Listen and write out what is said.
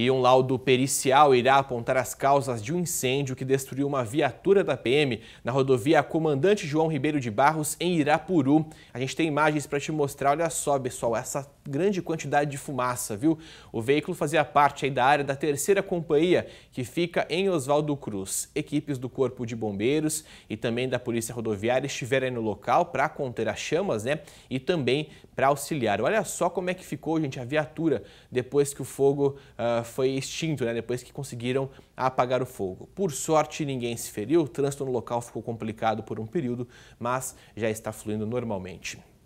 E um laudo pericial irá apontar as causas de um incêndio que destruiu uma viatura da PM na rodovia Comandante João Ribeiro de Barros, em Irapuru. A gente tem imagens para te mostrar. Olha só, pessoal, essa grande quantidade de fumaça, viu? O veículo fazia parte da área da terceira companhia, que fica em Oswaldo Cruz. Equipes do Corpo de Bombeiros e também da Polícia Rodoviária estiveram no local para conter as chamas, né? E também para auxiliar. Olha só como é que ficou, gente, a viatura depois que o fogo uh, foi extinto né, depois que conseguiram apagar o fogo. Por sorte, ninguém se feriu, o trânsito no local ficou complicado por um período, mas já está fluindo normalmente.